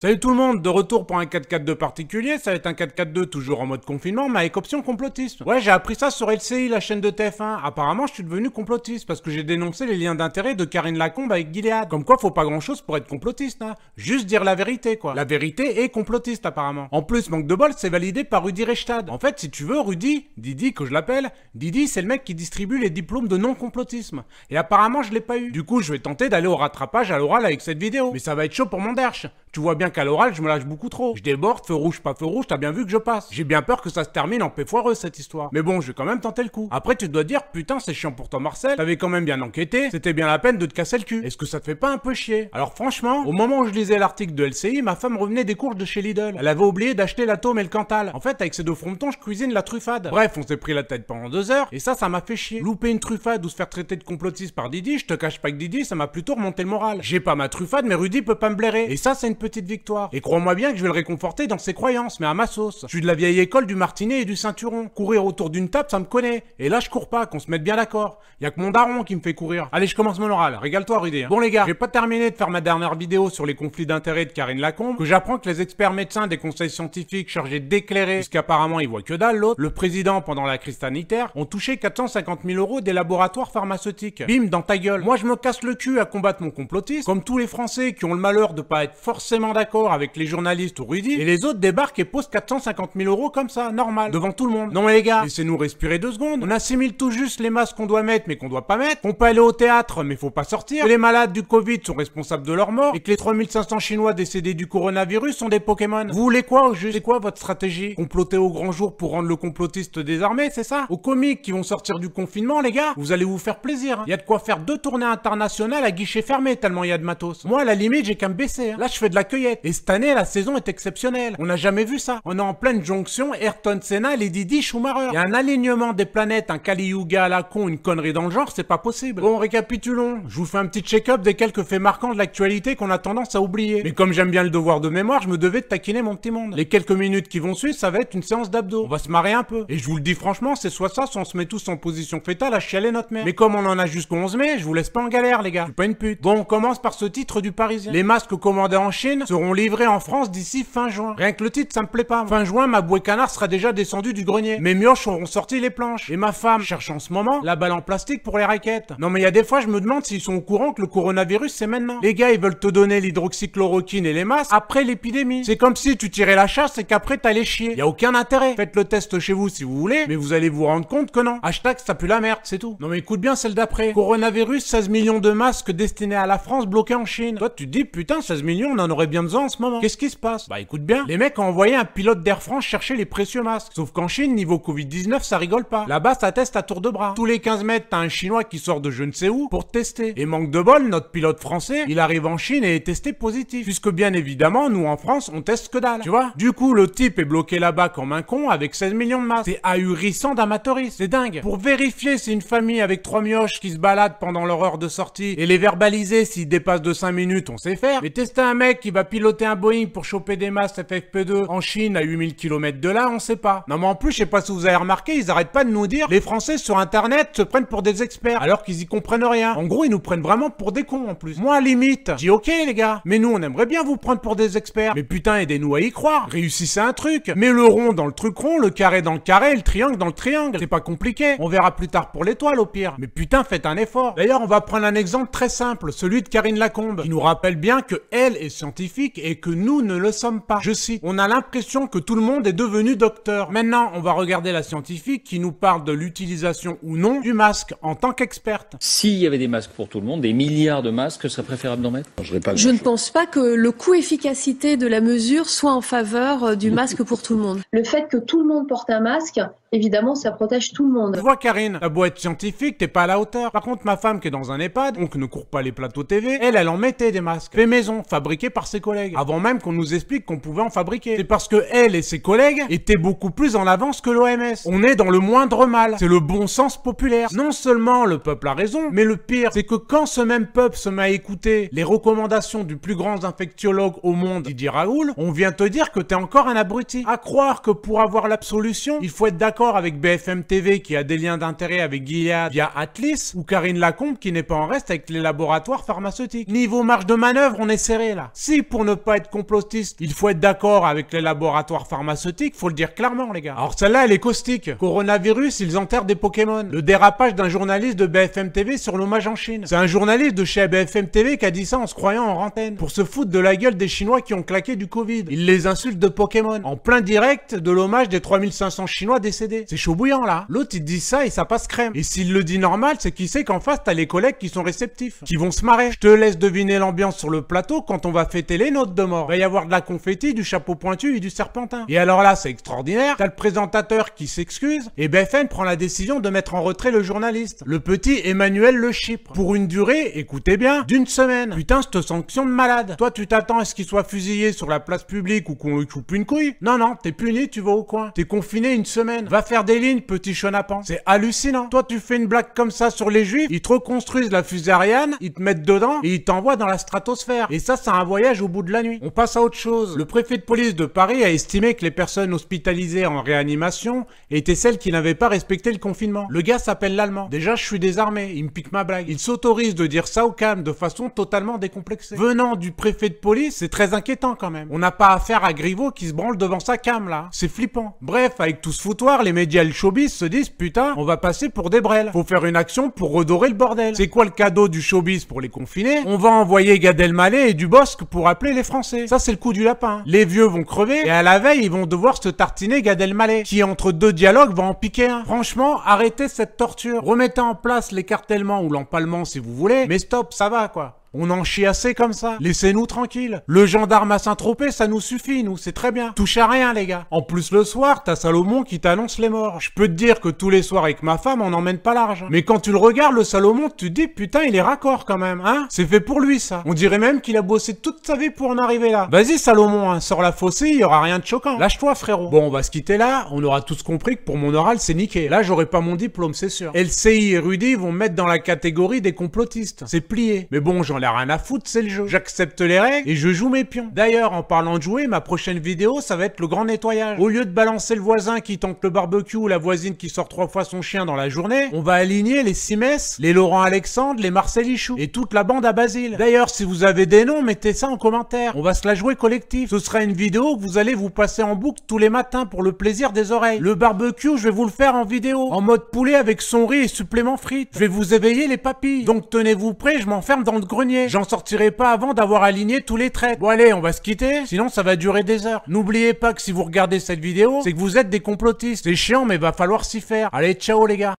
Salut tout le monde, de retour pour un 4-4-2 particulier, ça va être un 4-4-2 toujours en mode confinement mais avec option complotisme. Ouais j'ai appris ça sur LCI, la chaîne de TF1, apparemment je suis devenu complotiste parce que j'ai dénoncé les liens d'intérêt de Karine Lacombe avec Gilead. Comme quoi faut pas grand chose pour être complotiste hein, juste dire la vérité quoi. La vérité est complotiste apparemment. En plus manque de bol c'est validé par Rudy Rechtad. En fait si tu veux Rudy, Didi que je l'appelle, Didi c'est le mec qui distribue les diplômes de non-complotisme. Et apparemment je l'ai pas eu. Du coup je vais tenter d'aller au rattrapage à l'oral avec cette vidéo. Mais ça va être chaud pour mon derche. Tu vois bien qu'à l'oral, je me lâche beaucoup trop. Je déborde, feu rouge, pas feu rouge, t'as bien vu que je passe. J'ai bien peur que ça se termine en paix foireuse cette histoire. Mais bon, je vais quand même tenter le coup. Après, tu dois dire, putain, c'est chiant pour toi, Marcel. T'avais quand même bien enquêté. C'était bien la peine de te casser le cul. Est-ce que ça te fait pas un peu chier Alors franchement, au moment où je lisais l'article de LCI, ma femme revenait des courses de chez Lidl. Elle avait oublié d'acheter l'atome et le cantal. En fait, avec ces deux frontons, je cuisine la truffade. Bref, on s'est pris la tête pendant deux heures. Et ça, ça m'a fait chier. Louper une truffade ou se faire traiter de complotiste par Didi, je te cache pas que Didi, ça m'a plutôt remonté le moral. J'ai pas ma truffade, mais Rudy peut pas me blairer. Et ça, c'est une petite victoire. Et crois-moi bien que je vais le réconforter dans ses croyances, mais à ma sauce. Je suis de la vieille école du martinet et du ceinturon. Courir autour d'une table, ça me connaît. Et là, je cours pas, qu'on se mette bien d'accord. Y'a a que mon daron qui me fait courir. Allez, je commence mon oral. Régale-toi, Rudy. Hein. Bon, les gars, j'ai pas terminé de faire ma dernière vidéo sur les conflits d'intérêts de Karine Lacombe, que j'apprends que les experts médecins des conseils scientifiques chargés d'éclairer, puisqu'apparemment ils voient que dalle l'autre, le président pendant la crise sanitaire, ont touché 450 000 euros des laboratoires pharmaceutiques. Bim, dans ta gueule. Moi, je me casse le cul à combattre mon complotisme, comme tous les Français qui ont le malheur de pas être forcément d'accord avec les journalistes ou Rudy, et les autres débarquent et posent 450 000 euros comme ça, normal, devant tout le monde. Non mais les gars, laissez-nous respirer deux secondes, on assimile tout juste les masques qu'on doit mettre mais qu'on doit pas mettre, On peut aller au théâtre mais faut pas sortir, que les malades du Covid sont responsables de leur mort, et que les 3500 chinois décédés du coronavirus sont des Pokémon. Vous voulez quoi au juste C'est quoi votre stratégie Comploter au grand jour pour rendre le complotiste désarmé, c'est ça Aux comiques qui vont sortir du confinement, les gars, vous allez vous faire plaisir. Il hein. y a de quoi faire deux tournées internationales à guichet fermé tellement il y a de matos. Moi, à la limite, j'ai qu'à me baisser. Hein. Là, je fais de cueillette. Et cette année, la saison est exceptionnelle. On n'a jamais vu ça. On est en pleine jonction Ayrton Senna et Didi Schumacher. Et un alignement des planètes, un Kali Yuga à la con, une connerie dans le genre, c'est pas possible. Bon, récapitulons. Je vous fais un petit check-up des quelques faits marquants de l'actualité qu'on a tendance à oublier. Mais comme j'aime bien le devoir de mémoire, je me devais de taquiner mon petit monde. Les quelques minutes qui vont suivre, ça va être une séance d'abdos. On va se marrer un peu. Et je vous le dis franchement, c'est soit ça, soit on se met tous en position fétale à chialer notre mère. Mais comme on en a jusqu'au 11 mai, je vous laisse pas en galère, les gars. Je suis pas une pute. Bon, on commence par ce titre du Parisien. Les masques commandés en Chine seront livrés en France d'ici fin juin. Rien que le titre, ça me plaît pas. Fin juin, ma bouée canard sera déjà descendue du grenier. Mes mioches auront sorti les planches. Et ma femme cherche en ce moment la balle en plastique pour les raquettes. Non mais il y a des fois, je me demande s'ils sont au courant que le coronavirus, c'est maintenant. Les gars, ils veulent te donner l'hydroxychloroquine et les masques après l'épidémie. C'est comme si tu tirais la chasse et qu'après t'allais chier. Y a aucun intérêt. Faites le test chez vous si vous voulez, mais vous allez vous rendre compte que non. Hashtag ça pue la merde, c'est tout. Non mais écoute bien celle d'après. Coronavirus, 16 millions de masques destinés à la France bloqués en Chine. Toi, tu dis putain, 16 millions, on en bien besoin en ce moment. Qu'est-ce qui se passe Bah écoute bien, les mecs ont envoyé un pilote d'Air France chercher les précieux masques. Sauf qu'en Chine, niveau Covid-19, ça rigole pas. Là-bas, ça teste à tour de bras. Tous les 15 mètres, t'as un Chinois qui sort de je ne sais où pour tester. Et manque de bol, notre pilote français, il arrive en Chine et est testé positif. Puisque bien évidemment, nous en France, on teste que dalle. Tu vois Du coup, le type est bloqué là-bas comme un con avec 16 millions de masques. C'est ahurissant d'amateurisme, c'est dingue. Pour vérifier si une famille avec trois mioches qui se baladent pendant leur heure de sortie et les verbaliser s'ils dépassent de 5 minutes, on sait faire. Mais tester un mec qui va piloter un Boeing pour choper des masses FFP2 en Chine à 8000 km de là, on sait pas. Non mais en plus, je sais pas si vous avez remarqué, ils arrêtent pas de nous dire les Français sur internet se prennent pour des experts alors qu'ils y comprennent rien. En gros, ils nous prennent vraiment pour des cons en plus. Moi, limite, j'ai OK les gars, mais nous on aimerait bien vous prendre pour des experts. Mais putain, aidez-nous à y croire. Réussissez un truc. Mais le rond dans le truc rond, le carré dans le carré, le triangle dans le triangle. C'est pas compliqué. On verra plus tard pour l'étoile au pire. Mais putain, faites un effort. D'ailleurs, on va prendre un exemple très simple, celui de Karine Lacombe, qui nous rappelle bien que elle est scientifique et que nous ne le sommes pas. Je cite, on a l'impression que tout le monde est devenu docteur. Maintenant, on va regarder la scientifique qui nous parle de l'utilisation ou non du masque en tant qu'experte. S'il y avait des masques pour tout le monde, des milliards de masques, ce serait préférable d'en mettre Je ne pense pas que le coût-efficacité de la mesure soit en faveur euh, du masque pour tout le monde. Le fait que tout le monde porte un masque évidemment, ça protège tout le monde. Tu vois, Karine, la boîte être scientifique, t'es pas à la hauteur. Par contre, ma femme qui est dans un EHPAD, donc ne court pas les plateaux TV, elle, elle en mettait des masques. Fait maison, fabriqués par ses collègues. Avant même qu'on nous explique qu'on pouvait en fabriquer. C'est parce que elle et ses collègues étaient beaucoup plus en avance que l'OMS. On est dans le moindre mal. C'est le bon sens populaire. Non seulement le peuple a raison, mais le pire, c'est que quand ce même peuple se met à écouter les recommandations du plus grand infectiologue au monde, Didier Raoul, on vient te dire que t'es encore un abruti. À croire que pour avoir l'absolution, il faut être d'accord avec BFM TV qui a des liens d'intérêt avec Gilead via Atlas, ou Karine Lacombe qui n'est pas en reste avec les laboratoires pharmaceutiques. Niveau marge de manœuvre, on est serré là. Si pour ne pas être complotiste, il faut être d'accord avec les laboratoires pharmaceutiques, faut le dire clairement les gars. Alors celle-là, elle est caustique. Coronavirus, ils enterrent des Pokémon. Le dérapage d'un journaliste de BFM TV sur l'hommage en Chine. C'est un journaliste de chez BFM TV qui a dit ça en se croyant en rentaine. Pour se foutre de la gueule des Chinois qui ont claqué du Covid. Il les insulte de Pokémon. En plein direct de l'hommage des 3500 Chinois décédés. C'est chaud bouillant là. L'autre il dit ça et ça passe crème. Et s'il le dit normal, c'est qu'il sait qu'en face t'as les collègues qui sont réceptifs, qui vont se marrer. Je te laisse deviner l'ambiance sur le plateau quand on va fêter les notes de mort. va y avoir de la confetti, du chapeau pointu et du serpentin. Et alors là, c'est extraordinaire. T'as le présentateur qui s'excuse et BFN prend la décision de mettre en retrait le journaliste, le petit Emmanuel Le Chypre, pour une durée, écoutez bien, d'une semaine. Putain, cette sanction de malade. Toi, tu t'attends à ce qu'il soit fusillé sur la place publique ou qu'on lui coupe une couille Non, non, t'es puni, tu vas au coin. T'es confiné une semaine faire des lignes, petit chenapan. C'est hallucinant. Toi, tu fais une blague comme ça sur les juifs, ils te reconstruisent la fusée Ariane, ils te mettent dedans et ils t'envoient dans la stratosphère. Et ça, c'est un voyage au bout de la nuit. On passe à autre chose. Le préfet de police de Paris a estimé que les personnes hospitalisées en réanimation étaient celles qui n'avaient pas respecté le confinement. Le gars s'appelle l'allemand. Déjà, je suis désarmé. Il me pique ma blague. Il s'autorise de dire ça au cam de façon totalement décomplexée. Venant du préfet de police, c'est très inquiétant quand même. On n'a pas affaire à Griveaux qui se branle devant sa cam là. C'est flippant. Bref, avec tout ce foutoir, les médias et le showbiz se disent putain, on va passer pour des brels. Faut faire une action pour redorer le bordel. C'est quoi le cadeau du showbiz pour les confinés On va envoyer Gad Elmaleh et Dubosc pour appeler les Français. Ça c'est le coup du lapin. Les vieux vont crever et à la veille ils vont devoir se tartiner Gad Elmaleh qui entre deux dialogues va en piquer un. Franchement, arrêtez cette torture. Remettez en place l'écartèlement ou l'empalement si vous voulez, mais stop, ça va quoi. On en chie assez comme ça. Laissez-nous tranquille. Le gendarme à Saint-Tropez, ça nous suffit, nous, c'est très bien. Touche à rien, les gars. En plus, le soir, t'as Salomon qui t'annonce les morts. Je peux te dire que tous les soirs avec ma femme, on n'emmène pas large. Mais quand tu le regardes, le Salomon, tu te dis, putain, il est raccord quand même, hein C'est fait pour lui, ça. On dirait même qu'il a bossé toute sa vie pour en arriver là. Vas-y, Salomon, hein, sors la fossée, il y aura rien de choquant. Lâche-toi, frérot. Bon, on va se quitter là. On aura tous compris que pour mon oral, c'est niqué. Là, j'aurai pas mon diplôme, c'est sûr. LCI et Rudy vont mettre dans la catégorie des complotistes. C'est plié. Mais bon, j'en j'en ai rien à foutre, c'est le jeu. J'accepte les règles et je joue mes pions. D'ailleurs, en parlant de jouer, ma prochaine vidéo, ça va être le grand nettoyage. Au lieu de balancer le voisin qui tente le barbecue ou la voisine qui sort trois fois son chien dans la journée, on va aligner les Simes, les Laurent Alexandre, les Marcel Ichou et toute la bande à Basile. D'ailleurs, si vous avez des noms, mettez ça en commentaire. On va se la jouer collectif. Ce sera une vidéo que vous allez vous passer en boucle tous les matins pour le plaisir des oreilles. Le barbecue, je vais vous le faire en vidéo, en mode poulet avec son riz et supplément frites. Je vais vous éveiller les papilles. Donc tenez-vous prêts, je m'enferme dans le grenier. J'en sortirai pas avant d'avoir aligné tous les traits. Bon allez, on va se quitter, sinon ça va durer des heures. N'oubliez pas que si vous regardez cette vidéo, c'est que vous êtes des complotistes. C'est chiant, mais va falloir s'y faire. Allez, ciao les gars